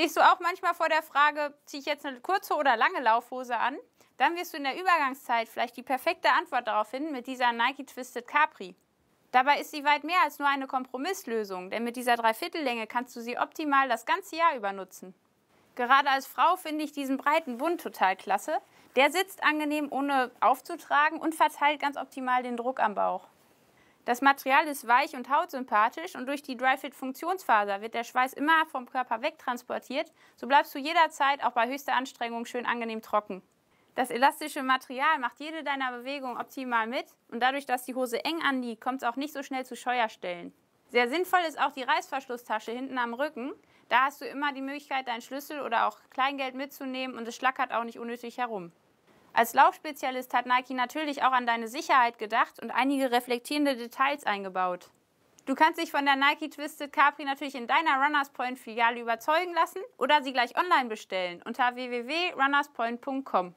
Stehst du auch manchmal vor der Frage, ziehe ich jetzt eine kurze oder lange Laufhose an? Dann wirst du in der Übergangszeit vielleicht die perfekte Antwort darauf finden mit dieser Nike Twisted Capri. Dabei ist sie weit mehr als nur eine Kompromisslösung, denn mit dieser Dreiviertellänge kannst du sie optimal das ganze Jahr über nutzen. Gerade als Frau finde ich diesen breiten Bund total klasse. Der sitzt angenehm, ohne aufzutragen und verteilt ganz optimal den Druck am Bauch. Das Material ist weich und hautsympathisch und durch die Dry-Fit-Funktionsfaser wird der Schweiß immer vom Körper wegtransportiert. So bleibst du jederzeit auch bei höchster Anstrengung schön angenehm trocken. Das elastische Material macht jede deiner Bewegungen optimal mit und dadurch, dass die Hose eng anliegt, kommt es auch nicht so schnell zu Scheuerstellen. Sehr sinnvoll ist auch die Reißverschlusstasche hinten am Rücken. Da hast du immer die Möglichkeit, deinen Schlüssel oder auch Kleingeld mitzunehmen und es schlackert auch nicht unnötig herum. Als Laufspezialist hat Nike natürlich auch an deine Sicherheit gedacht und einige reflektierende Details eingebaut. Du kannst dich von der Nike Twisted Capri natürlich in deiner Runners Point Filiale überzeugen lassen oder sie gleich online bestellen unter www.runnerspoint.com.